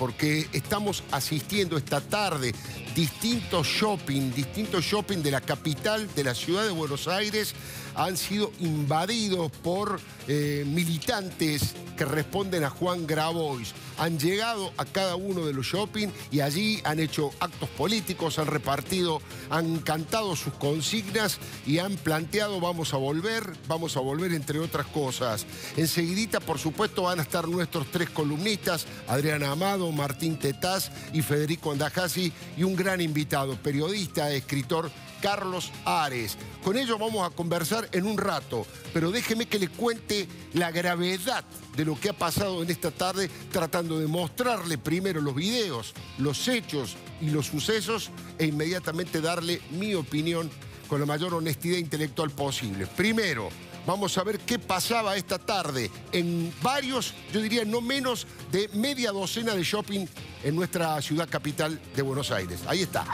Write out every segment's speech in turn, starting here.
porque estamos asistiendo esta tarde distintos shopping, distintos shopping de la capital de la ciudad de Buenos Aires han sido invadidos por eh, militantes que responden a Juan Grabois han llegado a cada uno de los shopping y allí han hecho actos políticos, han repartido, han cantado sus consignas y han planteado vamos a volver, vamos a volver entre otras cosas. Enseguidita, por supuesto, van a estar nuestros tres columnistas, Adriana Amado, Martín Tetaz y Federico Andajasi y un gran invitado, periodista, escritor Carlos Ares. Con ello vamos a conversar en un rato, pero déjeme que le cuente la gravedad de lo que ha pasado en esta tarde, tratando de mostrarle primero los videos, los hechos y los sucesos e inmediatamente darle mi opinión con la mayor honestidad intelectual posible. Primero, vamos a ver qué pasaba esta tarde en varios, yo diría no menos de media docena de shopping en nuestra ciudad capital de Buenos Aires. Ahí está.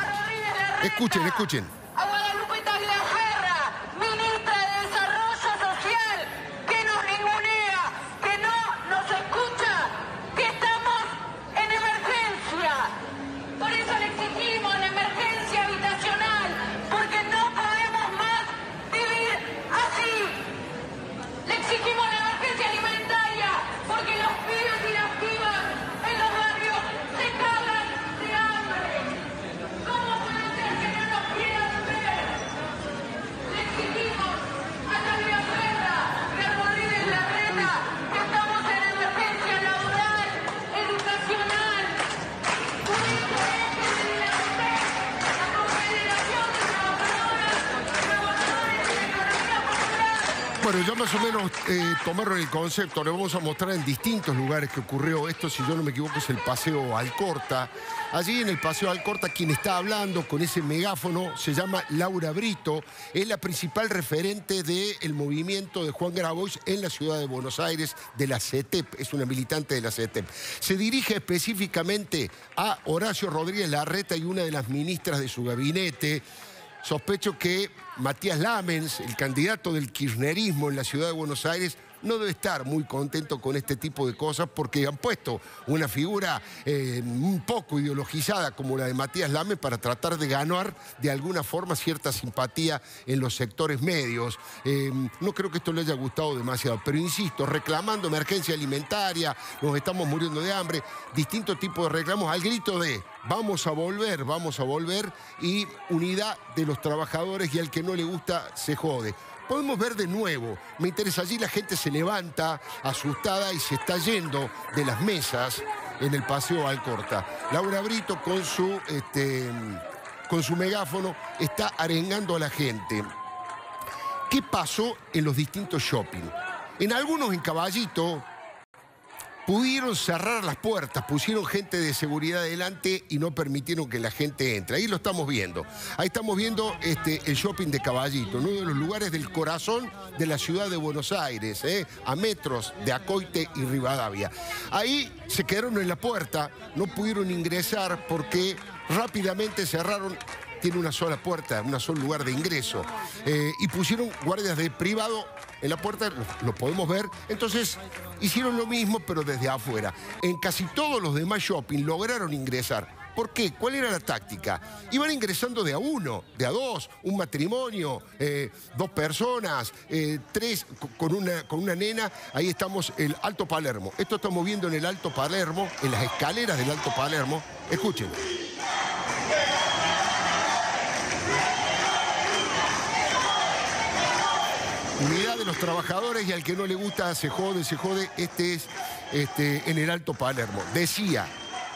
Escuchen, escuchen. here. vamos, eh, el concepto, lo vamos a mostrar en distintos lugares que ocurrió esto, si yo no me equivoco, es el Paseo Alcorta. Allí en el Paseo Alcorta, quien está hablando con ese megáfono se llama Laura Brito, es la principal referente del movimiento de Juan Grabois en la ciudad de Buenos Aires, de la CETEP, es una militante de la CETEP. Se dirige específicamente a Horacio Rodríguez Larreta y una de las ministras de su gabinete. Sospecho que Matías Lamens, el candidato del kirchnerismo en la ciudad de Buenos Aires, no debe estar muy contento con este tipo de cosas porque han puesto una figura eh, un poco ideologizada como la de Matías Lame para tratar de ganar de alguna forma cierta simpatía en los sectores medios. Eh, no creo que esto le haya gustado demasiado, pero insisto, reclamando emergencia alimentaria, nos estamos muriendo de hambre, distintos tipos de reclamos al grito de vamos a volver, vamos a volver y unidad de los trabajadores y al que no le gusta se jode podemos ver de nuevo. Me interesa, allí la gente se levanta asustada y se está yendo de las mesas en el Paseo Alcorta. Laura Brito con su, este, con su megáfono está arengando a la gente. ¿Qué pasó en los distintos shopping? En algunos en Caballito, pudieron cerrar las puertas, pusieron gente de seguridad adelante y no permitieron que la gente entre. Ahí lo estamos viendo. Ahí estamos viendo este, el shopping de Caballito, uno de los lugares del corazón de la ciudad de Buenos Aires, ¿eh? a metros de Acoite y Rivadavia. Ahí se quedaron en la puerta, no pudieron ingresar porque rápidamente cerraron tiene una sola puerta, un solo lugar de ingreso. Eh, y pusieron guardias de privado en la puerta, lo, podemos ver. Entonces, hicieron lo mismo, pero desde afuera. En casi todos los demás shopping lograron ingresar. ¿Por qué? ¿Cuál era la táctica? Iban ingresando de a uno, de a dos, un matrimonio, eh, dos personas, eh, tres con una, con una nena. Ahí estamos, el Alto Palermo. Esto estamos viendo en el Alto Palermo, en las escaleras del Alto Palermo. Escuchen. unidad de los trabajadores y al que no le gusta se jode, se jode, este es este, en el Alto Palermo. Decía,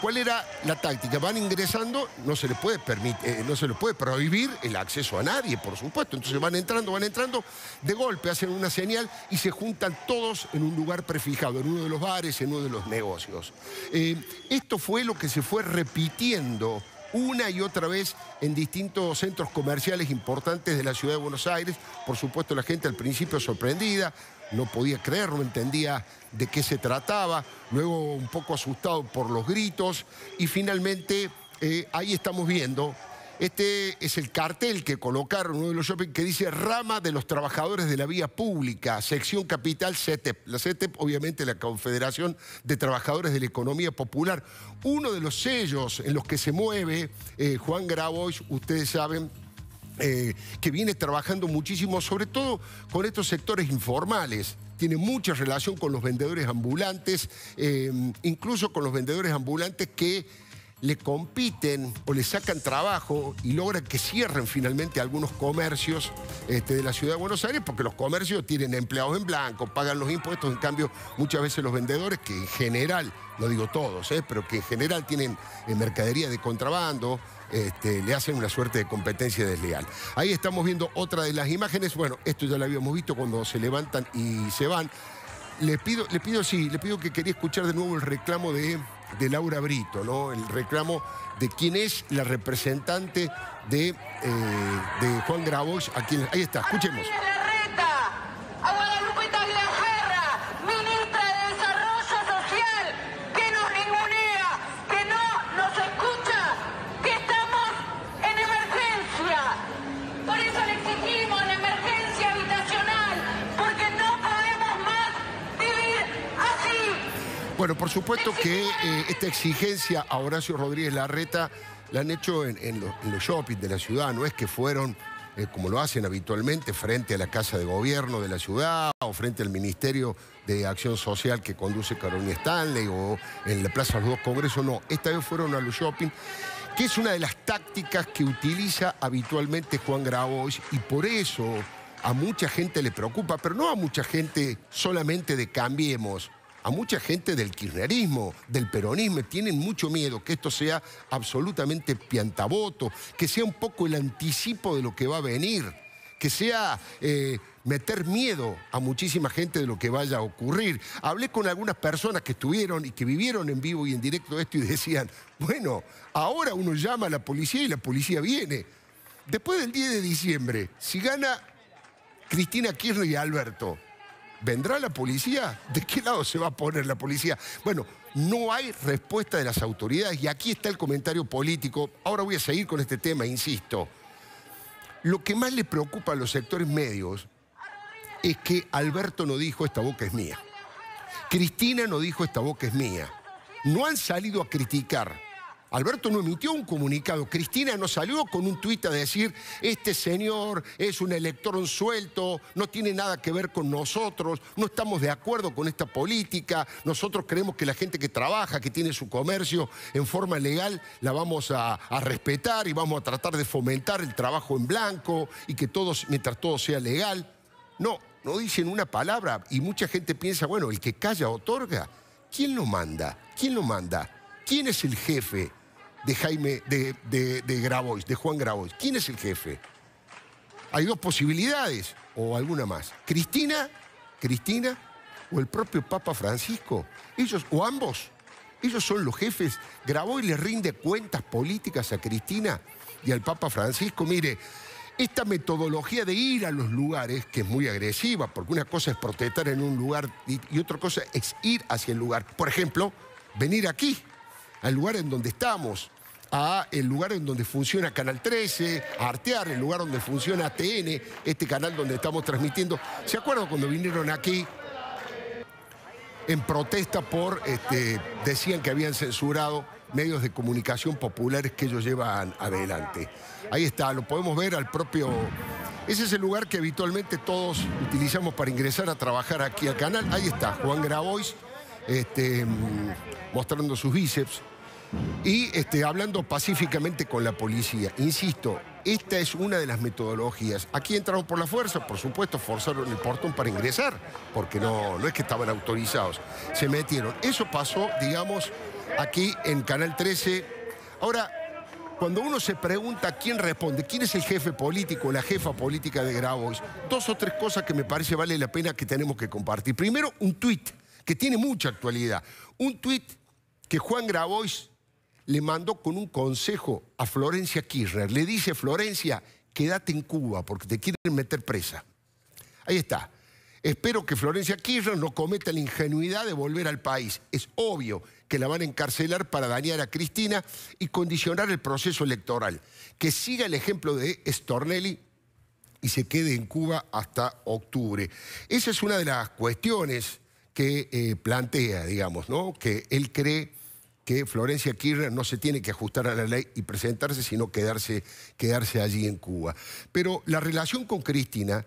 ¿cuál era la táctica? Van ingresando, no se les puede permitir, eh, no se puede prohibir el acceso a nadie, por supuesto. Entonces van entrando, van entrando, de golpe hacen una señal y se juntan todos en un lugar prefijado, en uno de los bares, en uno de los negocios. Eh, esto fue lo que se fue repitiendo una y otra vez en distintos centros comerciales importantes de la ciudad de Buenos Aires. Por supuesto, la gente al principio sorprendida, no podía creer, no entendía de qué se trataba, luego un poco asustado por los gritos y finalmente eh, ahí estamos viendo este es el cartel que colocaron uno de los shopping que dice Rama de los Trabajadores de la Vía Pública, sección capital CETEP. La CETEP, obviamente, la Confederación de Trabajadores de la Economía Popular. Uno de los sellos en los que se mueve eh, Juan Grabois, ustedes saben, eh, que viene trabajando muchísimo, sobre todo con estos sectores informales. Tiene mucha relación con los vendedores ambulantes, eh, incluso con los vendedores ambulantes que le compiten o le sacan trabajo y logran que cierren finalmente algunos comercios este, de la ciudad de Buenos Aires, porque los comercios tienen empleados en blanco, pagan los impuestos, en cambio muchas veces los vendedores, que en general, no digo todos, eh, pero que en general tienen eh, mercadería de contrabando, este, le hacen una suerte de competencia desleal. Ahí estamos viendo otra de las imágenes, bueno, esto ya lo habíamos visto cuando se levantan y se van. Le pido, le pido, sí, le pido que quería escuchar de nuevo el reclamo de de Laura Brito, ¿no? El reclamo de quién es la representante de, eh, de Juan Grabois. ahí está, escuchemos. pero por supuesto que eh, esta exigencia a Horacio Rodríguez Larreta la han hecho en, los, shoppings de la ciudad, no es que fueron eh, como lo hacen habitualmente, frente a la Casa de Gobierno de la ciudad o frente al Ministerio de Acción Social que conduce Carolina Stanley o en la Plaza de los Dos Congresos. No, esta vez fueron a los shopping, que es una de las tácticas que utiliza habitualmente Juan Grabois y por eso a mucha gente le preocupa, pero no a mucha gente solamente de Cambiemos, a mucha gente del kirchnerismo, del peronismo, tienen mucho miedo que esto sea absolutamente piantaboto, que sea un poco el anticipo de lo que va a venir, que sea eh, meter miedo a muchísima gente de lo que vaya a ocurrir. Hablé con algunas personas que estuvieron y que vivieron en vivo y en directo esto y decían, bueno, ahora uno llama a la policía y la policía viene. Después del 10 de diciembre, si gana Cristina Kirchner y Alberto, ¿Vendrá la policía? ¿De qué lado se va a poner la policía? Bueno, no hay respuesta de las autoridades y aquí está el comentario político. Ahora voy a seguir con este tema, insisto. Lo que más le preocupa a los sectores medios es que Alberto no dijo esta boca es mía. Cristina no dijo esta boca es mía. No han salido a criticar Alberto no emitió un comunicado, Cristina no salió con un tuit a decir, este señor es un electrón suelto, no tiene nada que ver con nosotros, no estamos de acuerdo con esta política, nosotros creemos que la gente que trabaja, que tiene su comercio en forma legal, la vamos a, respetar y vamos a tratar de fomentar el trabajo en blanco y que mientras todo sea legal. No, no dicen una palabra y mucha gente piensa, bueno, el que calla otorga. ¿Quién lo manda? ¿Quién lo manda? ¿Quién es el jefe? de Jaime, de, de, de Grabois, de Juan Grabois? ¿Quién es el jefe? Hay dos posibilidades, o alguna más. Cristina, Cristina, o el propio Papa Francisco. Ellos, o ambos, ellos son los jefes. Grabois le rinde cuentas políticas a Cristina y al Papa Francisco. Mire, esta metodología de ir a los lugares, que es muy agresiva, porque una cosa es protestar en un lugar y otra cosa es ir hacia el lugar. Por ejemplo, venir aquí al lugar en donde estamos, a el lugar en donde funciona Canal 13, a Artear, el lugar donde funciona ATN, este canal donde estamos transmitiendo. ¿Se acuerdan cuando vinieron aquí en protesta por, este, decían que habían censurado medios de comunicación populares que ellos llevan adelante? Ahí está, lo podemos ver al propio... Ese es el lugar que habitualmente todos utilizamos para ingresar a trabajar aquí al canal. Ahí está, Juan Grabois este, mm, mostrando sus bíceps y este, hablando pacíficamente con la policía. Insisto, esta es una de las metodologías. Aquí entraron por la fuerza, por supuesto, forzaron el portón para ingresar, porque no, no es que estaban autorizados. Se metieron. Eso pasó, digamos, aquí en Canal 13. Ahora, cuando uno se pregunta quién responde, quién es el jefe político, la jefa política de Grabois, dos o tres cosas que me parece vale la pena que tenemos que compartir. Primero, un tuit que tiene mucha actualidad. Un tuit que Juan Grabois le mandó con un consejo a Florencia Kirchner. Le dice, Florencia, quédate en Cuba porque te quieren meter presa. Ahí está. Espero que Florencia Kirchner no cometa la ingenuidad de volver al país. Es obvio que la van a encarcelar para dañar a Cristina y condicionar el proceso electoral. Que siga el ejemplo de Stornelli y se quede en Cuba hasta octubre. Esa es una de las cuestiones que eh, plantea, digamos, ¿no? Que él cree que Florencia Kirchner no se tiene que ajustar a la ley y presentarse, sino quedarse, quedarse allí en Cuba. Pero la relación con Cristina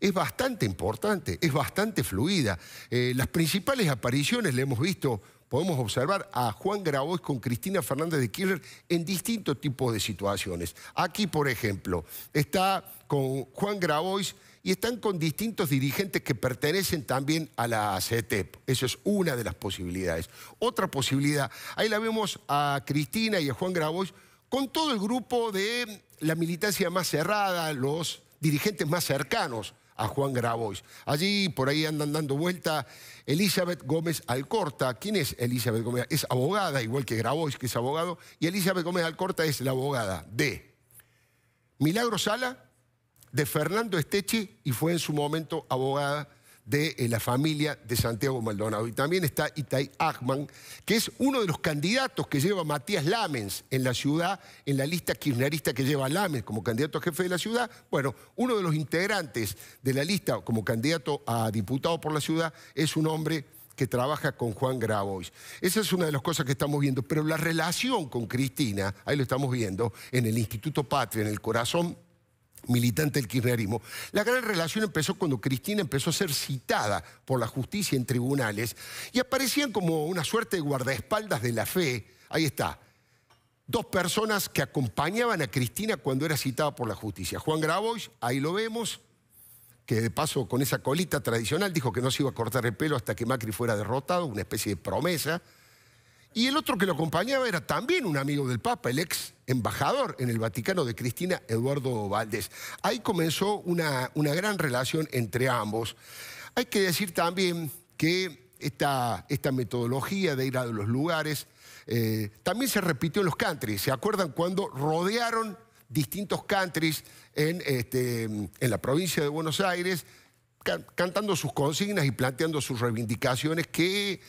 es bastante importante, es bastante fluida. Eh, las principales apariciones le hemos visto, podemos observar a Juan Grabois con Cristina Fernández de Kirchner en distintos tipos de situaciones. Aquí, por ejemplo, está con Juan Grabois y están con distintos dirigentes que pertenecen también a la CETEP. Eso es una de las posibilidades. Otra posibilidad, ahí la vemos a Cristina y a Juan Grabois con todo el grupo de la militancia más cerrada, los dirigentes más cercanos a Juan Grabois. Allí, por ahí andan dando vuelta Elizabeth Gómez Alcorta. ¿Quién es Elizabeth Gómez? Es abogada, igual que Grabois, que es abogado. Y Elizabeth Gómez Alcorta es la abogada de Milagro Sala, de Fernando Estechi, y fue en su momento abogada de eh, la familia de Santiago Maldonado. Y también está Itay Achman, que es uno de los candidatos que lleva Matías Lamens en la ciudad, en la lista kirchnerista que lleva Lamens como candidato a jefe de la ciudad. Bueno, uno de los integrantes de la lista como candidato a diputado por la ciudad es un hombre que trabaja con Juan Grabois. Esa es una de las cosas que estamos viendo, pero la relación con Cristina, ahí lo estamos viendo, en el Instituto Patria, en el corazón militante del kirchnerismo. La gran relación empezó cuando Cristina empezó a ser citada por la justicia en tribunales y aparecían como una suerte de guardaespaldas de la fe. Ahí está. Dos personas que acompañaban a Cristina cuando era citada por la justicia. Juan Grabois, ahí lo vemos, que de paso con esa colita tradicional dijo que no se iba a cortar el pelo hasta que Macri fuera derrotado, una especie de promesa. Y el otro que lo acompañaba era también un amigo del Papa, el ex embajador en el Vaticano de Cristina, Eduardo Valdés. Ahí comenzó una, una gran relación entre ambos. Hay que decir también que esta, esta metodología de ir a los lugares eh, también se repitió en los countries. ¿Se acuerdan cuando rodearon distintos countries en, este, en la provincia de Buenos Aires, cantando sus consignas y planteando sus reivindicaciones que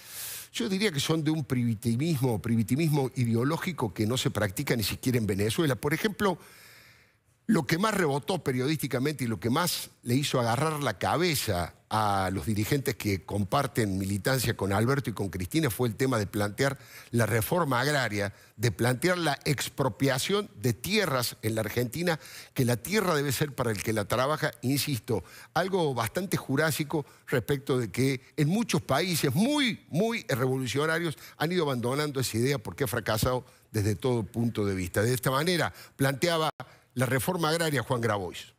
yo diría que son de un privitimismo ideológico que no se practica ni siquiera en Venezuela. Por ejemplo, lo que más rebotó periodísticamente y lo que más le hizo agarrar la cabeza a los dirigentes que comparten militancia con Alberto y con Cristina fue el tema de plantear la reforma agraria, de plantear la expropiación de tierras en la Argentina, que la tierra debe ser para el que la trabaja, insisto, algo bastante jurásico respecto de que en muchos países muy, muy revolucionarios han ido abandonando esa idea porque ha fracasado desde todo punto de vista. De esta manera planteaba la reforma agraria Juan Grabois.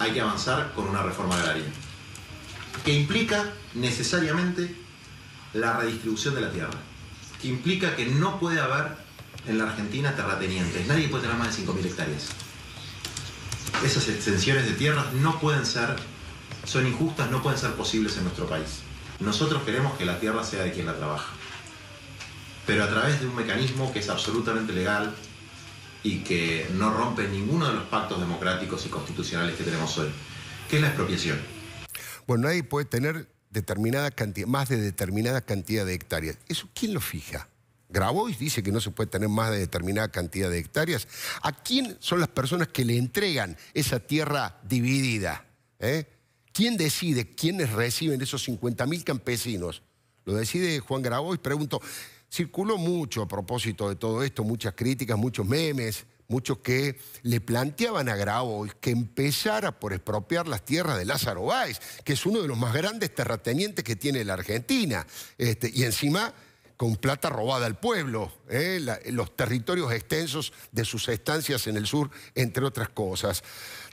Hay que avanzar con una reforma agraria que implica necesariamente la redistribución de la tierra, que implica que no puede haber en la Argentina terratenientes, nadie puede tener más de 5.000 hectáreas. Esas extensiones de tierras no pueden ser, son injustas, no pueden ser posibles en nuestro país. Nosotros queremos que la tierra sea de quien la trabaja, pero a través de un mecanismo que es absolutamente legal y que no rompe ninguno de los pactos democráticos y constitucionales que tenemos hoy, que es la expropiación. Bueno, nadie puede tener determinada cantidad, más de determinada cantidad de hectáreas. ¿Eso quién lo fija? Grabois dice que no se puede tener más de determinada cantidad de hectáreas. ¿A quién son las personas que le entregan esa tierra dividida? ¿Eh? ¿Quién decide quiénes reciben esos 50.000 campesinos? Lo decide Juan Grabois. Pregunto, circuló mucho a propósito de todo esto, muchas críticas, muchos memes muchos que le planteaban a Grabois que empezara por expropiar las tierras de Lázaro Báez, que es uno de los más grandes terratenientes que tiene la Argentina. Este, y encima con plata robada al pueblo, ¿eh? los territorios extensos de sus estancias en el sur, entre otras cosas.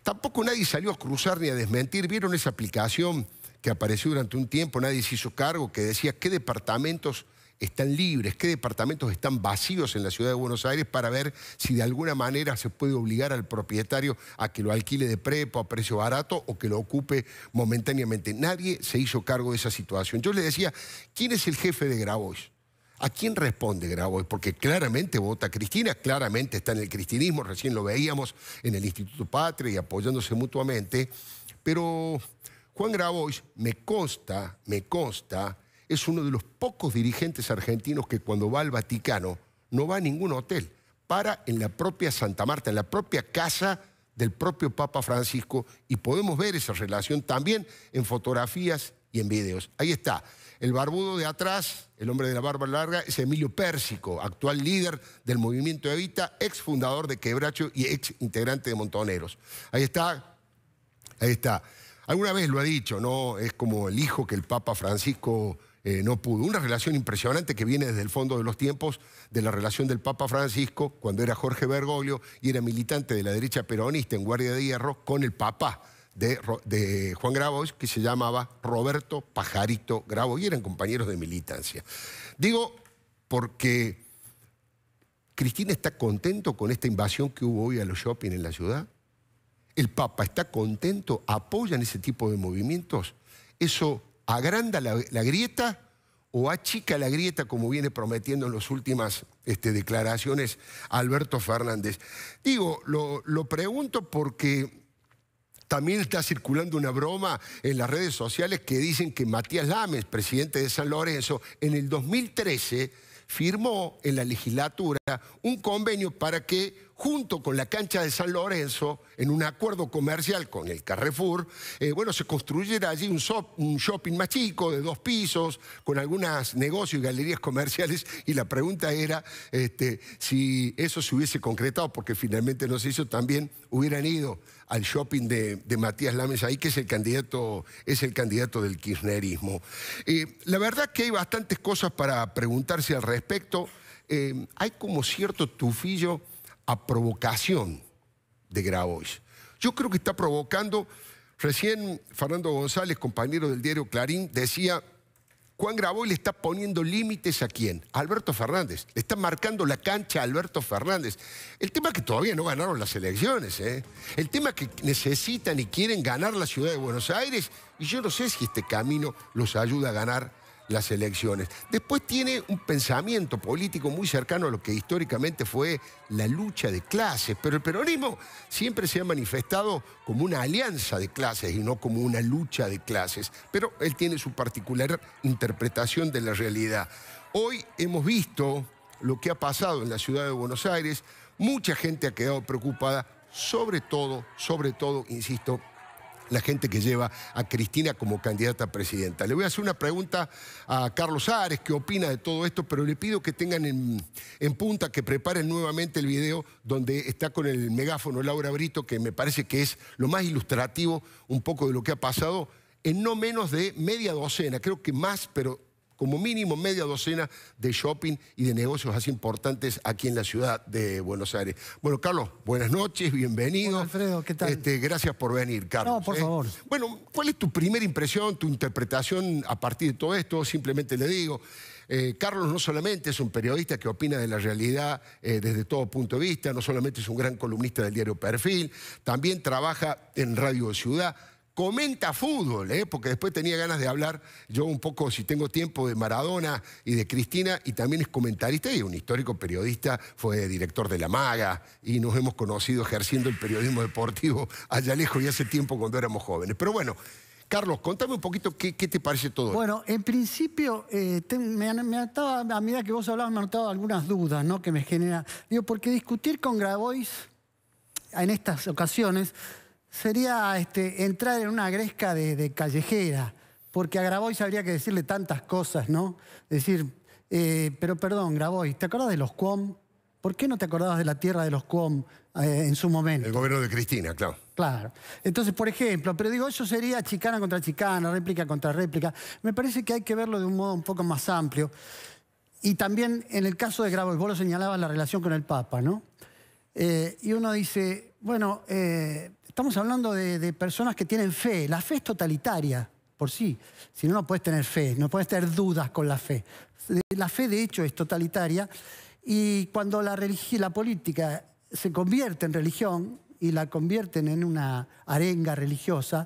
Tampoco nadie salió a cruzar ni a desmentir. ¿Vieron esa aplicación que apareció durante un tiempo? Nadie se hizo cargo, que decía qué departamentos están libres, qué departamentos están vacíos en la ciudad de Buenos Aires para ver si de alguna manera se puede obligar al propietario a que lo alquile de prepo a precio barato o que lo ocupe momentáneamente. Nadie se hizo cargo de esa situación. Yo le decía, ¿quién es el jefe de Grabois? ¿A quién responde Grabois? Porque claramente vota Cristina, claramente está en el cristinismo, recién lo veíamos en el Instituto Patria y apoyándose mutuamente, pero Juan Grabois me consta, me consta es uno de los pocos dirigentes argentinos que cuando va al Vaticano no va a ningún hotel, para en la propia Santa Marta, en la propia casa del propio Papa Francisco y podemos ver esa relación también en fotografías y en videos. Ahí está. El barbudo de atrás, el hombre de la barba larga, es Emilio Pérsico, actual líder del movimiento Evita, ex fundador de Quebracho y ex integrante de Montoneros. Ahí está, ahí está. Alguna vez lo ha dicho, ¿no? Es como el hijo que el Papa Francisco eh, no pudo. Una relación impresionante que viene desde el fondo de los tiempos de la relación del Papa Francisco, cuando era Jorge Bergoglio y era militante de la derecha peronista en Guardia de Hierro, con el papá de, Juan Grabois, que se llamaba Roberto Pajarito Grabois, y eran compañeros de militancia. Digo porque Cristina está contento con esta invasión que hubo hoy a los shopping en la ciudad. El Papa está contento, apoyan ese tipo de movimientos. Eso agranda la, grieta o achica la grieta como viene prometiendo en las últimas este, declaraciones Alberto Fernández. Digo, lo, lo pregunto porque también está circulando una broma en las redes sociales que dicen que Matías Lames, presidente de San Lorenzo, en el 2013 firmó en la legislatura un convenio para que junto con la cancha de San Lorenzo, en un acuerdo comercial con el Carrefour, eh, bueno, se construyera allí un, shopping más chico, de dos pisos, con algunos negocios y galerías comerciales, y la pregunta era este, si eso se hubiese concretado, porque finalmente no se hizo, también hubieran ido al shopping de, Matías Lames ahí, que es el candidato, es el candidato del kirchnerismo. Eh, la verdad que hay bastantes cosas para preguntarse al respecto. Eh, hay como cierto tufillo a provocación de Grabois. Yo creo que está provocando, recién Fernando González, compañero del diario Clarín, decía, Juan Grabois le está poniendo límites a quién? Alberto Fernández. Le está marcando la cancha a Alberto Fernández. El tema es que todavía no ganaron las elecciones. ¿eh? El tema que necesitan y quieren ganar la ciudad de Buenos Aires. Y yo no sé si este camino los ayuda a ganar las elecciones. Después tiene un pensamiento político muy cercano a lo que históricamente fue la lucha de clases, pero el peronismo siempre se ha manifestado como una alianza de clases y no como una lucha de clases, pero él tiene su particular interpretación de la realidad. Hoy hemos visto lo que ha pasado en la ciudad de Buenos Aires, mucha gente ha quedado preocupada, sobre todo, sobre todo, insisto, la gente que lleva a Cristina como candidata a presidenta. Le voy a hacer una pregunta a Carlos Ares, que opina de todo esto, pero le pido que tengan en, en, punta, que preparen nuevamente el video donde está con el megáfono Laura Brito, que me parece que es lo más ilustrativo un poco de lo que ha pasado en no menos de media docena, creo que más, pero como mínimo media docena de shopping y de negocios así importantes aquí en la ciudad de Buenos Aires. Bueno, Carlos, buenas noches, bienvenido. Hola, Alfredo, ¿qué tal? Este, gracias por venir, Carlos. No, por ¿eh? favor. Bueno, ¿cuál es tu primera impresión, tu interpretación a partir de todo esto? Simplemente le digo, eh, Carlos no solamente es un periodista que opina de la realidad eh, desde todo punto de vista, no solamente es un gran columnista del diario Perfil, también trabaja en Radio Ciudad comenta fútbol, ¿eh? porque después tenía ganas de hablar yo un poco, si tengo tiempo, de Maradona y de Cristina, y también es comentarista y un histórico periodista, fue director de La Maga, y nos hemos conocido ejerciendo el periodismo deportivo allá lejos y hace tiempo cuando éramos jóvenes. Pero bueno, Carlos, contame un poquito qué, te parece todo. Esto. Bueno, en principio, eh, me, a medida que vos hablabas, me notado algunas dudas ¿no? que me genera. Digo, porque discutir con Grabois en estas ocasiones sería este, entrar en una gresca de, callejera, porque a Grabois habría que decirle tantas cosas, ¿no? Decir, eh, pero perdón, Grabois, ¿te acordás de los Cuom? ¿Por qué no te acordabas de la tierra de los Cuom eh, en su momento? El gobierno de Cristina, claro. Claro. Entonces, por ejemplo, pero digo, eso sería chicana contra chicana, réplica contra réplica. Me parece que hay que verlo de un modo un poco más amplio. Y también en el caso de Grabois, vos lo señalabas la relación con el Papa, ¿no? Eh, y uno dice, bueno, eh, estamos hablando de, personas que tienen fe. La fe es totalitaria por sí. Si no, no puedes tener fe, no puedes tener dudas con la fe. La fe, de hecho, es totalitaria. Y cuando la, política se convierte en religión y la convierten en una arenga religiosa,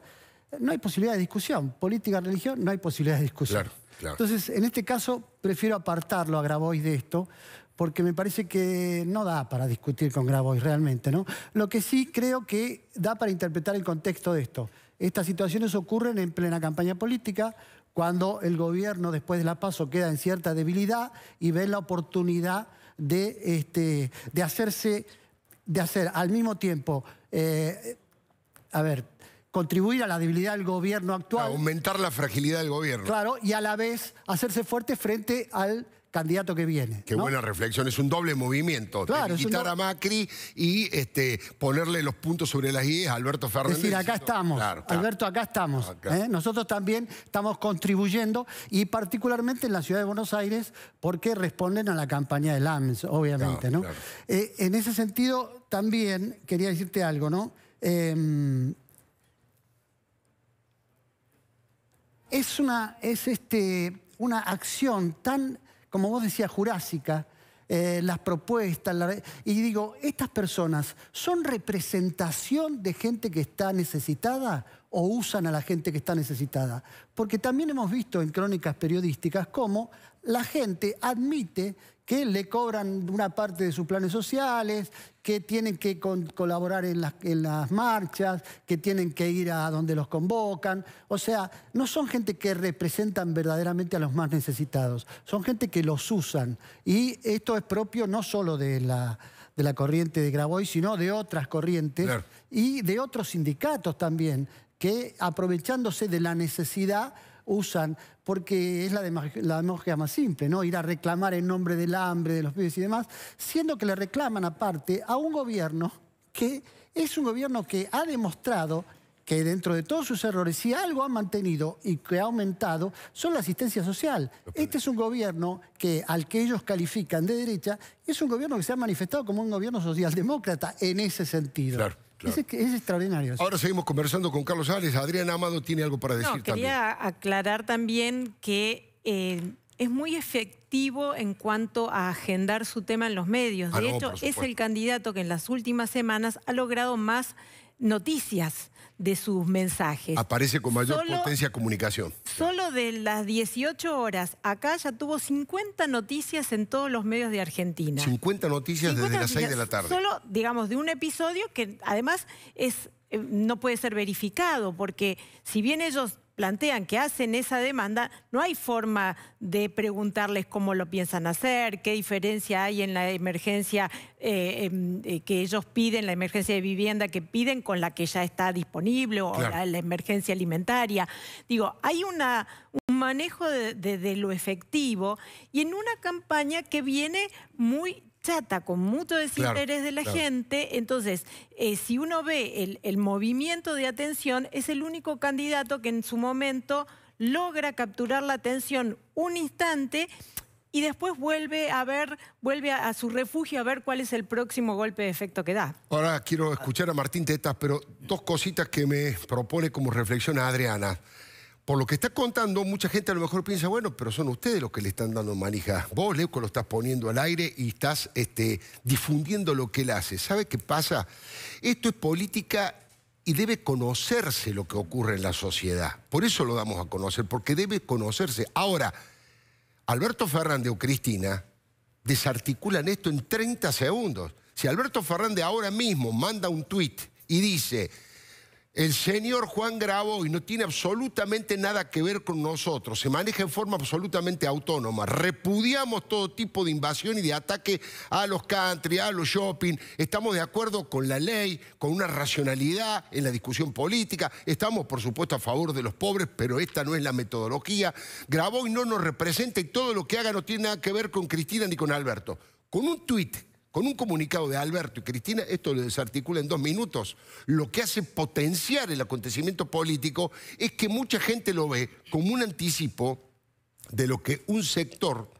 no hay posibilidad de discusión. Política, religión, no hay posibilidad de discusión. Entonces, en este caso, prefiero apartarlo a Grabois de esto, porque me parece que no da para discutir con Grabois realmente, ¿no? Lo que sí creo que da para interpretar el contexto de esto. Estas situaciones ocurren en plena campaña política, cuando el gobierno después de la paso queda en cierta debilidad y ve la oportunidad de, este, de hacerse, de hacer al mismo tiempo, eh, a ver, contribuir a la debilidad del gobierno actual. aumentar la fragilidad del gobierno. Claro, y a la vez hacerse fuerte frente al candidato que viene. Qué buena reflexión, es un doble movimiento. Claro, quitar a Macri y este, ponerle los puntos sobre las IES a Alberto Fernández. Es decir, acá estamos, Alberto, acá estamos. ¿eh? Nosotros también estamos contribuyendo y particularmente en la ciudad de Buenos Aires porque responden a la campaña de AMS, obviamente. ¿no? Eh, en ese sentido, también quería decirte algo, ¿no? Em, es una, es este, una acción tan como vos decías, jurásica, eh, las propuestas. y digo, ¿estas personas son representación de gente que está necesitada o usan a la gente que está necesitada? Porque también hemos visto en crónicas periodísticas cómo la gente admite que le cobran una parte de sus planes sociales, que tienen que colaborar en las, marchas, que tienen que ir a donde los convocan. O sea, no son gente que representan verdaderamente a los más necesitados, son gente que los usan. Y esto es propio no solo de la, de la corriente de Grabois, sino de otras corrientes y de otros sindicatos también, que aprovechándose de la necesidad usan, porque es la, la demagogia más simple, ¿no? Ir a reclamar en nombre del hambre, de los pibes y demás, siendo que le reclaman aparte a un gobierno que es un gobierno que ha demostrado que dentro de todos sus errores, si algo ha mantenido y que ha aumentado, son la asistencia social. Este es un gobierno que, al que ellos califican de derecha, es un gobierno que se ha manifestado como un gobierno socialdemócrata en ese sentido. Es, extraordinario. Ahora seguimos conversando con Carlos Álvarez. Adrián Amado tiene algo para decir también. quería aclarar también que eh, es muy efectivo en cuanto a agendar su tema en los medios. Ah, De hecho, es el candidato que en las últimas semanas ha logrado más noticias de sus mensajes. Aparece con mayor potencia comunicación. Solo de las 18 horas, acá ya tuvo 50 noticias en todos los medios de Argentina. 50 noticias desde las 6 de la tarde. Solo, digamos, de un episodio que además es, eh, no puede ser verificado, porque si bien ellos plantean que hacen esa demanda, no hay forma de preguntarles cómo lo piensan hacer, qué diferencia hay en la emergencia eh, em, eh, que ellos piden, la emergencia de vivienda que piden con la que ya está disponible o la, emergencia alimentaria. Digo, hay un manejo de lo efectivo y en una campaña que viene muy ataca con mucho desinterés de la gente. Entonces, eh, si uno ve el, movimiento de atención, es el único candidato que en su momento logra capturar la atención un instante y después vuelve a ver, vuelve a, su refugio a ver cuál es el próximo golpe de efecto que da. Ahora quiero escuchar a Martín Tetas, pero dos cositas que me propone como reflexión a Adriana por lo que está contando, mucha gente a lo mejor piensa, bueno, pero son ustedes los que le están dando manija. Vos, Leuco, lo estás poniendo al aire y estás este, difundiendo lo que él hace. ¿Sabe qué pasa? Esto es política y debe conocerse lo que ocurre en la sociedad. Por eso lo damos a conocer, porque debe conocerse. Ahora, Alberto Fernández o Cristina desarticulan esto en 30 segundos. Si Alberto Fernández ahora mismo manda un tuit y dice el señor Juan Grabo no tiene absolutamente nada que ver con nosotros, se maneja en forma absolutamente autónoma. Repudiamos todo tipo de invasión y de ataque a los country, a los shopping. Estamos de acuerdo con la ley, con una racionalidad en la discusión política. Estamos, por supuesto, a favor de los pobres, pero esta no es la metodología. Grabo no nos representa y todo lo que haga no tiene nada que ver con Cristina ni con Alberto. Con un tuit con un comunicado de Alberto y Cristina, esto lo desarticula en dos minutos. Lo que hace potenciar el acontecimiento político es que mucha gente lo ve como un anticipo de lo que un sector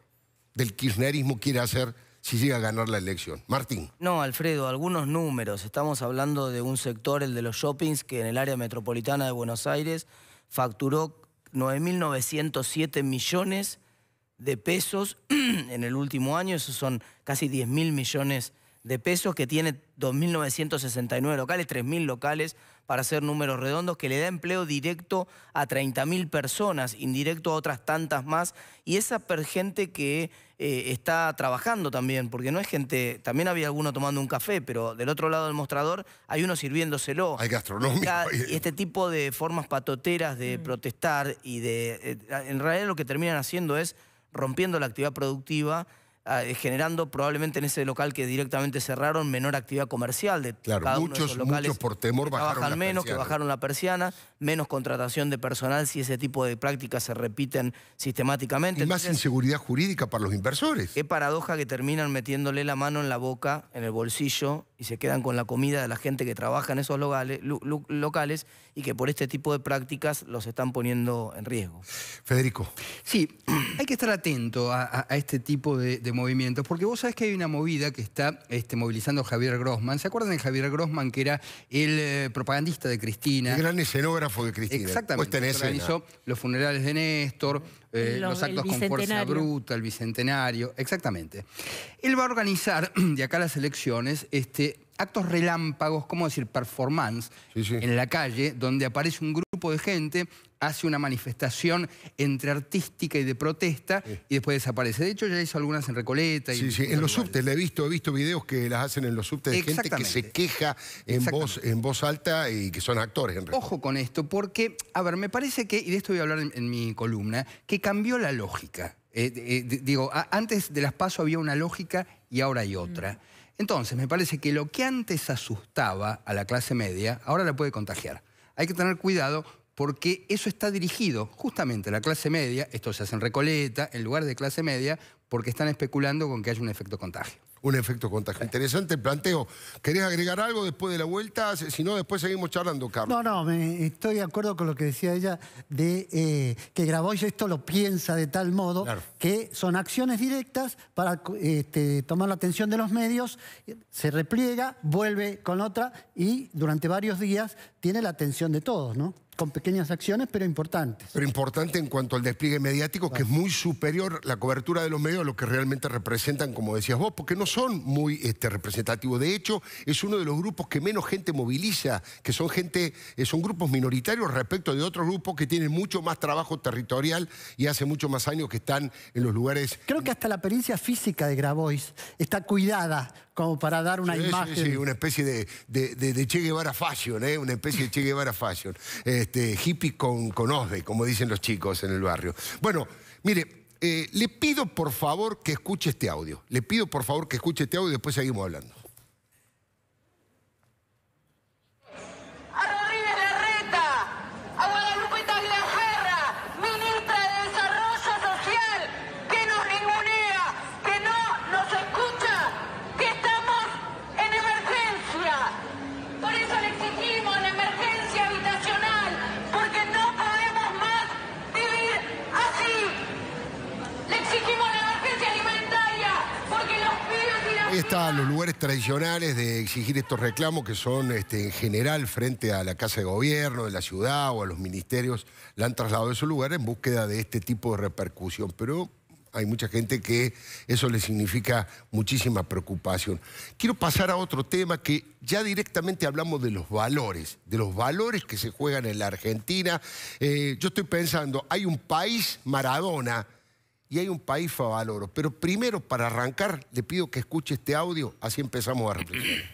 del kirchnerismo quiere hacer si llega a ganar la elección. Martín. No, Alfredo, algunos números. Estamos hablando de un sector, el de los shoppings, que en el área metropolitana de Buenos Aires facturó 9.907 millones de pesos en el último año, esos son casi 10 mil millones de pesos, que tiene 2.969 locales, 3.000 locales, para hacer números redondos, que le da empleo directo a 30.000 personas, indirecto a otras tantas más, y esa gente que eh, está trabajando también, porque no es gente, también había alguno tomando un café, pero del otro lado del mostrador hay uno sirviéndoselo. Hay gastronómica Y este tipo de formas patoteras de mm. protestar y de... Eh, en realidad lo que terminan haciendo es rompiendo la actividad productiva, ah, eh, generando probablemente en ese local que directamente cerraron menor actividad comercial de claro, cada muchos, locales. por temor bajaron la menos, persiana. que bajaron la persiana, menos contratación de personal si ese tipo de prácticas se repiten sistemáticamente. Y más inseguridad jurídica para los inversores. Qué paradoja que terminan metiéndole la mano en la boca, en el bolsillo, y se quedan con la comida de la gente que trabaja en esos locales, locales y que por este tipo de prácticas los están poniendo en riesgo. Federico. Sí, hay que estar atento a, este tipo de, movimientos, porque vos sabés que hay una movida que está este, movilizando Javier Grossman. ¿Se acuerdan de Javier Grossman, que era el eh, propagandista de Cristina? El gran escenógrafo de Cristina. Exactamente. Organizó los funerales de Néstor eh, los, actos con fuerza bruta, el bicentenario, exactamente. Él va a organizar de acá a las elecciones este, actos relámpagos, ¿cómo decir? Performance en la calle, donde aparece un grupo de gente hace una manifestación entre artística y de protesta y después desaparece. De hecho, ya hizo algunas en Recoleta. Y sí, sí, en los subtes, he visto, he visto videos que las hacen en los subtes de gente que se queja en voz, en voz alta y que son actores. Ojo con esto, porque, a ver, me parece que, y de esto voy a hablar en, mi columna, que cambió la lógica. Eh, eh, digo, antes de las PASO había una lógica y ahora hay otra. Mm. Entonces, me parece que lo que antes asustaba a la clase media, ahora la puede contagiar. Hay que tener cuidado porque eso está dirigido justamente a la clase media, esto se hace en Recoleta, en lugar de clase media, porque están especulando con que haya un efecto contagio. Un efecto contagio. Interesante planteo. ¿Querés agregar algo después de la vuelta? Si no, después seguimos charlando, Carlos. No, no, estoy de acuerdo con lo que decía ella de eh, que Grabois esto lo piensa de tal modo que son acciones directas para este, tomar la atención de los medios, se repliega, vuelve con otra y durante varios días tiene la atención de todos, ¿no? con pequeñas acciones, pero importantes. Pero importante en cuanto al despliegue mediático, que es muy superior la cobertura de los medios a lo que realmente representan, como decías vos, porque no son muy este, representativos. De hecho, es uno de los grupos que menos gente moviliza, que son gente, eh, son grupos minoritarios respecto de otros grupos que tienen mucho más trabajo territorial y hace mucho más años que están en los lugares. Creo que hasta la apariencia física de Grabois está cuidada como para dar una imagen. Sí, sí, una especie de, de, Che Guevara Fashion, ¿eh? una especie de Che Guevara Fashion. Este, hippie con, osde, como dicen los chicos en el barrio. Bueno, mire, eh, le pido por favor que escuche este audio. Le pido por favor que escuche este audio y después seguimos hablando. A los lugares tradicionales de exigir estos reclamos que son este, en general frente a la Casa de Gobierno, de la ciudad o a los ministerios, la han trasladado de su lugar en búsqueda de este tipo de repercusión. Pero hay mucha gente que eso le significa muchísima preocupación. Quiero pasar a otro tema que ya directamente hablamos de los valores, de los valores que se juegan en la Argentina. Eh, yo estoy pensando, hay un país, Maradona, y hay un país favaloro. Pero primero, para arrancar, le pido que escuche este audio, así empezamos a reflexionar.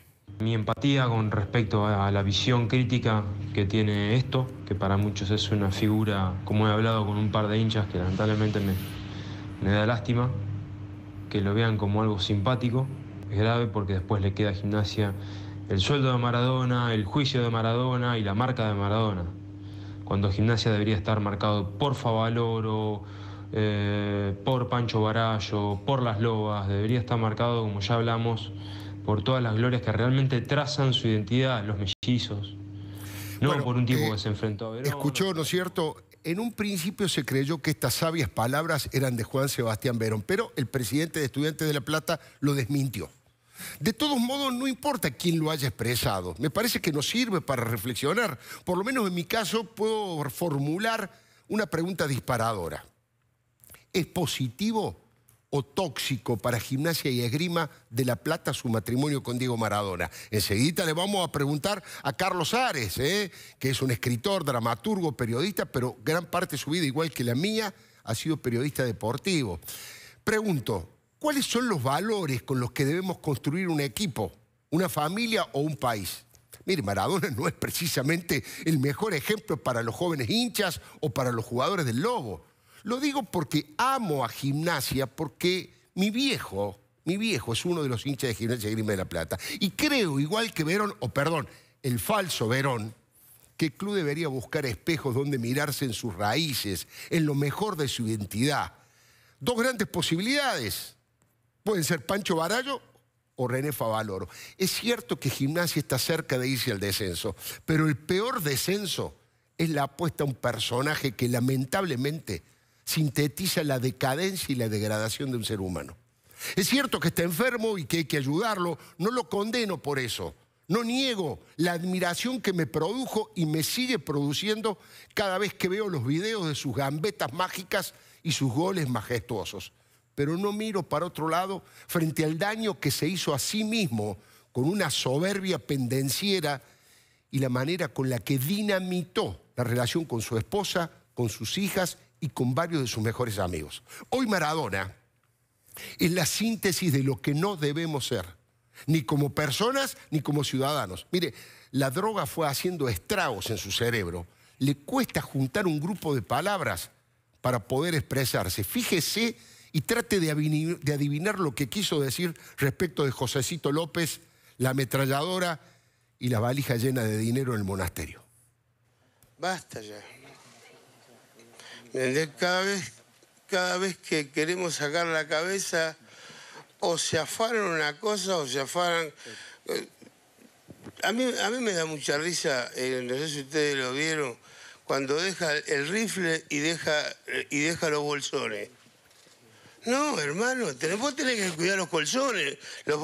Mi empatía con respecto a la visión crítica que tiene esto, que para muchos es una figura, como he hablado con un par de hinchas, que lamentablemente me, me da lástima, que lo vean como algo simpático, es grave porque después le queda a gimnasia el sueldo de Maradona, el juicio de Maradona y la marca de Maradona, cuando gimnasia debería estar marcado por Favaloro, eh, por Pancho Barallo, por las Lobas, debería estar marcado, como ya hablamos, por todas las glorias que realmente trazan su identidad, los mellizos. No por un tipo eh, que se enfrentó a Verón. Escuchó, ¿no es cierto? En un principio se creyó que estas sabias palabras eran de Juan Sebastián Verón, pero el presidente de Estudiantes de La Plata lo desmintió. De todos modos, no importa quién lo haya expresado. Me parece que no sirve para reflexionar. Por lo menos en mi caso puedo formular una pregunta disparadora. ¿Es positivo o tóxico para Gimnasia y Esgrima de La Plata su matrimonio con Diego Maradona? Enseguida le vamos a preguntar a Carlos Ares, ¿eh? que es un escritor, dramaturgo, periodista, pero gran parte de su vida, igual que la mía, ha sido periodista deportivo. Pregunto, ¿cuáles son los valores con los que debemos construir un equipo, una familia o un país? Mire, Maradona no es precisamente el mejor ejemplo para los jóvenes hinchas o para los jugadores del Lobo. Lo digo porque amo a gimnasia, porque mi viejo, mi viejo es uno de los hinchas de gimnasia Grima de la Plata. Y creo, igual que Verón, o perdón, el falso Verón, que el club debería buscar espejos donde mirarse en sus raíces, en lo mejor de su identidad. Dos grandes posibilidades. Pueden ser Pancho Barallo o René Favaloro. Es cierto que Gimnasia está cerca de irse al descenso, pero el peor descenso es la apuesta a un personaje que lamentablemente sintetiza la decadencia y la degradación de un ser humano. Es cierto que está enfermo y que hay que ayudarlo, no lo condeno por eso. No niego la admiración que me produjo y me sigue produciendo cada vez que veo los videos de sus gambetas mágicas y sus goles majestuosos. Pero no miro para otro lado frente al daño que se hizo a sí mismo con una soberbia pendenciera y la manera con la que dinamitó la relación con su esposa, con sus hijas y con varios de sus mejores amigos. Hoy Maradona es la síntesis de lo que no debemos ser, ni como personas ni como ciudadanos. Mire, la droga fue haciendo estragos en su cerebro. Le cuesta juntar un grupo de palabras para poder expresarse. Fíjese y trate de adivinar, lo que quiso decir respecto de Josecito López, la ametralladora y la valija llena de dinero en el monasterio. Basta ya. Cada vez, cada vez que queremos sacar la cabeza, o se afaran una cosa o se afaran. Eh, a mí, a mí me da mucha risa, eh, no sé si ustedes lo vieron, cuando deja el rifle y deja, y deja los bolsones. No, hermano, vos tenés que cuidar los bolsones los,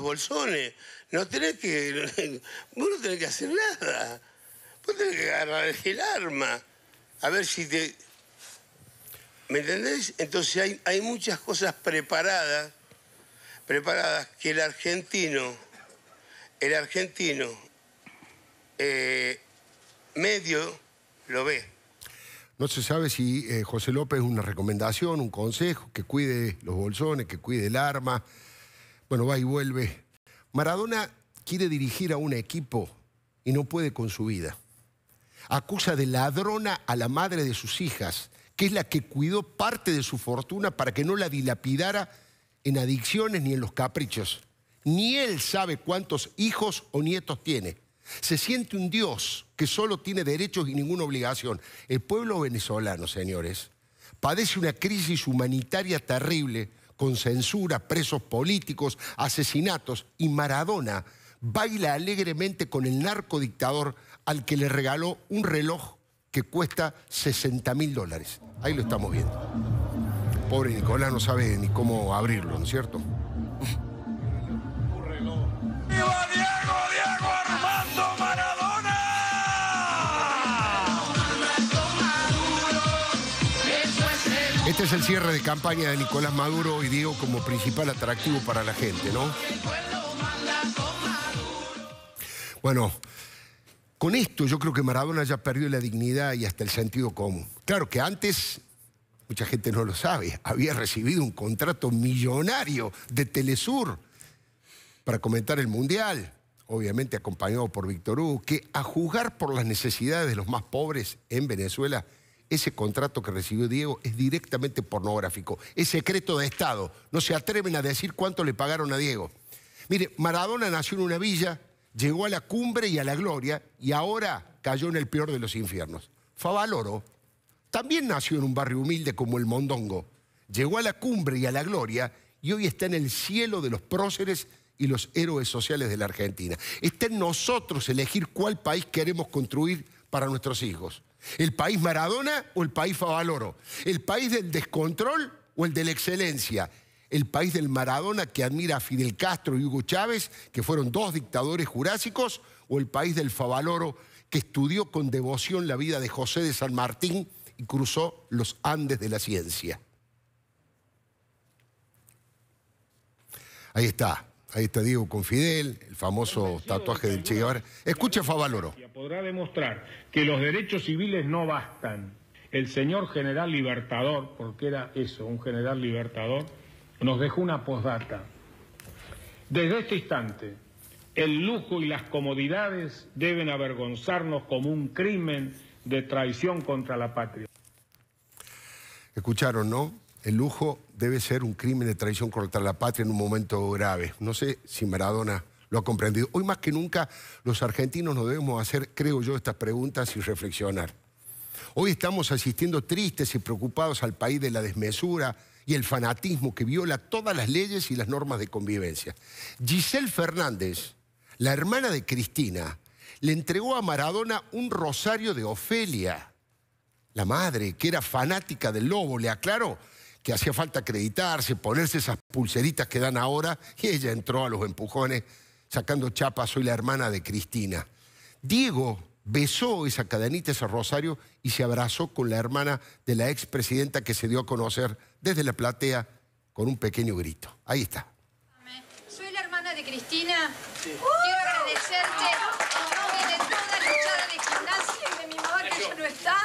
bolsones. No tenés que. Vos no tenés que hacer nada. Vos tenés que agarrar el arma a ver si te... ¿Me entendés? Entonces hay, hay muchas cosas preparadas, preparadas que el argentino, el argentino eh, medio lo ve. No se sabe si eh, José López es una recomendación, un consejo, que cuide los bolsones, que cuide el arma. Bueno, va y vuelve. Maradona quiere dirigir a un equipo y no puede con su vida. Acusa de ladrona a la madre de sus hijas, que es la que cuidó parte de su fortuna para que no la dilapidara en adicciones ni en los caprichos. Ni él sabe cuántos hijos o nietos tiene. Se siente un Dios que solo tiene derechos y ninguna obligación. El pueblo venezolano, señores, padece una crisis humanitaria terrible con censura, presos políticos, asesinatos y Maradona baila alegremente con el narco dictador al que le regaló un reloj que cuesta 60 mil dólares. Ahí lo estamos viendo. Pobre Nicolás no sabe ni cómo abrirlo, ¿no es cierto? Este es el cierre de campaña de Nicolás Maduro y digo como principal atractivo para la gente, ¿no? Bueno, con esto yo creo que Maradona ya perdió la dignidad y hasta el sentido común. Claro que antes, mucha gente no lo sabe, había recibido un contrato millonario de Telesur para comentar el Mundial, obviamente acompañado por Víctor Hugo, que a juzgar por las necesidades de los más pobres en Venezuela, ese contrato que recibió Diego es directamente pornográfico, es secreto de Estado, no se atreven a decir cuánto le pagaron a Diego. Mire, Maradona nació en una villa llegó a la cumbre y a la gloria y ahora cayó en el peor de los infiernos. Favaloro también nació en un barrio humilde como el Mondongo, llegó a la cumbre y a la gloria y hoy está en el cielo de los próceres y los héroes sociales de la Argentina. Está en nosotros elegir cuál país queremos construir para nuestros hijos. ¿El país Maradona o el país Favaloro? ¿El país del descontrol o el de la excelencia? el país del Maradona que admira a Fidel Castro y Hugo Chávez, que fueron dos dictadores jurásicos, o el país del Favaloro que estudió con devoción la vida de José de San Martín y cruzó los Andes de la ciencia. Ahí está, ahí está Diego con Fidel, el famoso tatuaje del Che Guevara. Escucha Favaloro. Podrá demostrar que los derechos civiles no bastan. El señor general libertador, porque era eso, un general libertador, nos dejó una posdata. Desde este instante, el lujo y las comodidades deben avergonzarnos como un crimen de traición contra la patria. Escucharon, ¿no? El lujo debe ser un crimen de traición contra la patria en un momento grave. No sé si Maradona lo ha comprendido. Hoy más que nunca los argentinos nos debemos hacer, creo yo, estas preguntas y reflexionar. Hoy estamos asistiendo tristes y preocupados al país de la desmesura, y el fanatismo que viola todas las leyes y las normas de convivencia. Giselle Fernández, la hermana de Cristina, le entregó a Maradona un rosario de Ofelia, la madre, que era fanática del lobo, le aclaró que hacía falta acreditarse, ponerse esas pulseritas que dan ahora, y ella entró a los empujones sacando chapa, soy la hermana de Cristina. Diego, besó esa cadenita, ese rosario, y se abrazó con la hermana de la expresidenta que se dio a conocer desde la platea con un pequeño grito. Ahí está. Soy la hermana de Cristina. Quiero agradecerte nombre de toda la luchada de gimnasia y de mi mamá que ya no está,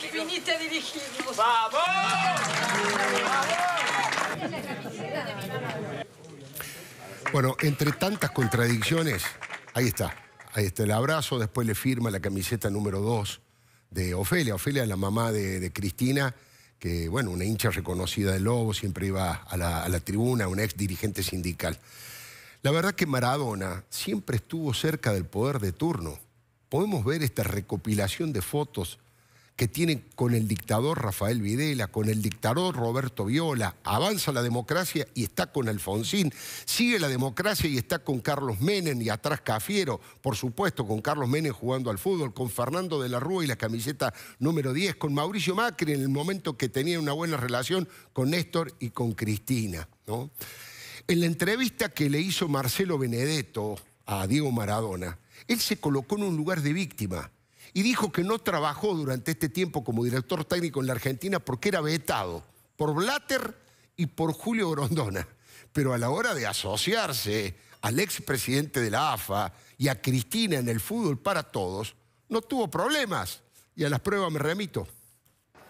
que viniste a dirigirnos. ¡Vamos! Bueno, entre tantas contradicciones, ahí está. Ahí está el abrazo, después le firma la camiseta número 2 de Ofelia. Ofelia es la mamá de, Cristina, que, bueno, una hincha reconocida de Lobo, siempre iba a la, a la tribuna, un ex dirigente sindical. La verdad que Maradona siempre estuvo cerca del poder de turno. Podemos ver esta recopilación de fotos que tiene con el dictador Rafael Videla, con el dictador Roberto Viola. Avanza la democracia y está con Alfonsín. Sigue la democracia y está con Carlos Menem y atrás Cafiero, por supuesto, con Carlos Menem jugando al fútbol, con Fernando de la Rúa y la camiseta número 10, con Mauricio Macri en el momento que tenía una buena relación con Néstor y con Cristina. ¿no? En la entrevista que le hizo Marcelo Benedetto a Diego Maradona, él se colocó en un lugar de víctima y dijo que no trabajó durante este tiempo como director técnico en la Argentina porque era vetado por Blatter y por Julio Grondona. Pero a la hora de asociarse al expresidente de la AFA y a Cristina en el fútbol para todos, no tuvo problemas. Y a las pruebas me remito.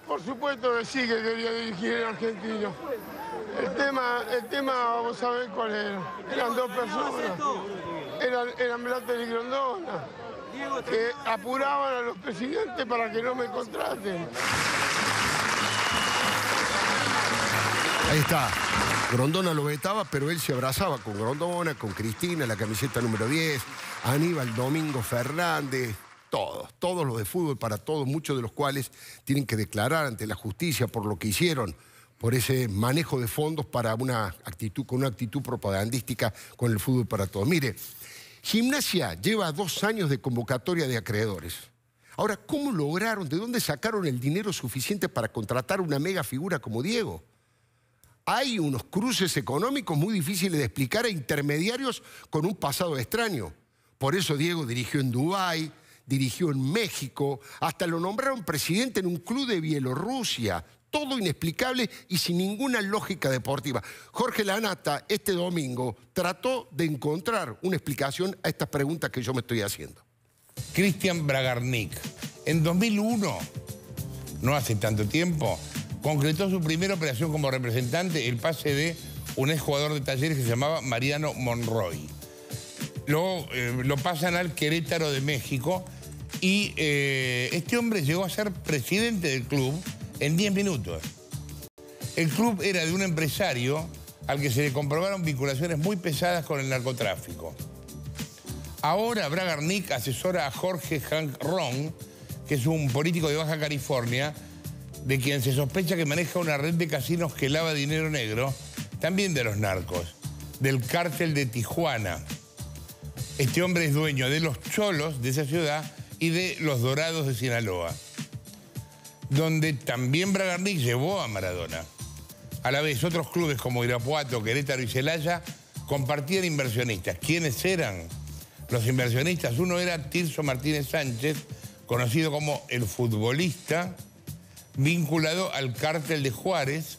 Por supuesto que sí que quería dirigir el argentino. El tema, el tema, vamos a ver cuál era. Eran dos personas. eran Blatter y Grondona que apuraban a los presidentes para que no me contraten. Ahí está. Grondona lo vetaba, pero él se abrazaba con Grondona, con Cristina, la camiseta número 10, Aníbal Domingo Fernández, todos, todos los de fútbol para todos, muchos de los cuales tienen que declarar ante la justicia por lo que hicieron, por ese manejo de fondos para una actitud, con una actitud propagandística con el fútbol para todos. Mire, Gimnasia lleva dos años de convocatoria de acreedores. Ahora, ¿cómo lograron, de dónde sacaron el dinero suficiente para contratar una mega figura como Diego? Hay unos cruces económicos muy difíciles de explicar a e intermediarios con un pasado extraño. Por eso Diego dirigió en Dubái, dirigió en México, hasta lo nombraron presidente en un club de Bielorrusia todo inexplicable y sin ninguna lógica deportiva. Jorge Lanata este domingo trató de encontrar una explicación a estas preguntas que yo me estoy haciendo. Cristian Bragarnik, en 2001, no hace tanto tiempo, concretó su primera operación como representante, el pase de un exjugador de talleres que se llamaba Mariano Monroy. Lo, eh, lo pasan al Querétaro de México y eh, este hombre llegó a ser presidente del club en 10 minutos. El club era de un empresario al que se le comprobaron vinculaciones muy pesadas con el narcotráfico. Ahora Bragarnik asesora a Jorge Hank Rong... que es un político de Baja California, de quien se sospecha que maneja una red de casinos que lava dinero negro, también de los narcos, del cártel de Tijuana. Este hombre es dueño de los cholos de esa ciudad y de los dorados de Sinaloa donde también Bragarni llevó a Maradona. A la vez, otros clubes como Irapuato, Querétaro y Celaya compartían inversionistas. ¿Quiénes eran los inversionistas? Uno era Tirso Martínez Sánchez, conocido como el futbolista, vinculado al cártel de Juárez,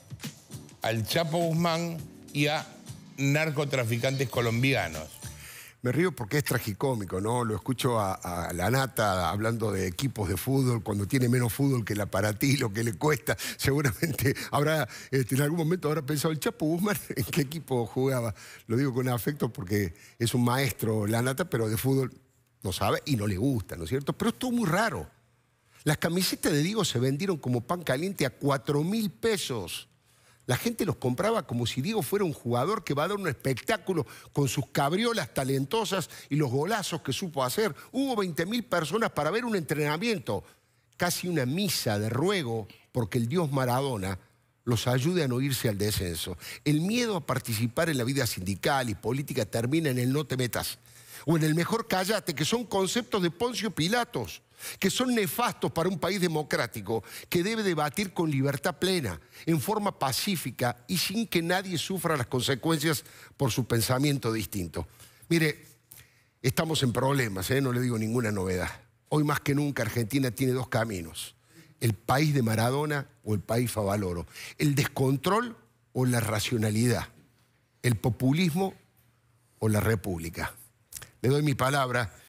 al Chapo Guzmán y a narcotraficantes colombianos río porque es tragicómico, ¿no? Lo escucho a, a, la nata hablando de equipos de fútbol, cuando tiene menos fútbol que la el lo que le cuesta. Seguramente habrá, este, en algún momento habrá pensado el Chapo Guzmán en qué equipo jugaba. Lo digo con afecto porque es un maestro la nata, pero de fútbol no sabe y no le gusta, ¿no es cierto? Pero es muy raro. Las camisetas de Diego se vendieron como pan caliente a 4 mil pesos. La gente los compraba como si Diego fuera un jugador que va a dar un espectáculo con sus cabriolas talentosas y los golazos que supo hacer. Hubo 20.000 personas para ver un entrenamiento, casi una misa de ruego, porque el dios Maradona los ayude a no irse al descenso. El miedo a participar en la vida sindical y política termina en el no te metas o en el mejor callate, que son conceptos de Poncio Pilatos que son nefastos para un país democrático que debe debatir con libertad plena, en forma pacífica y sin que nadie sufra las consecuencias por su pensamiento distinto. Mire, estamos en problemas, ¿eh? no le digo ninguna novedad. Hoy más que nunca Argentina tiene dos caminos, el país de Maradona o el país Favaloro, el descontrol o la racionalidad, el populismo o la república. Le doy mi palabra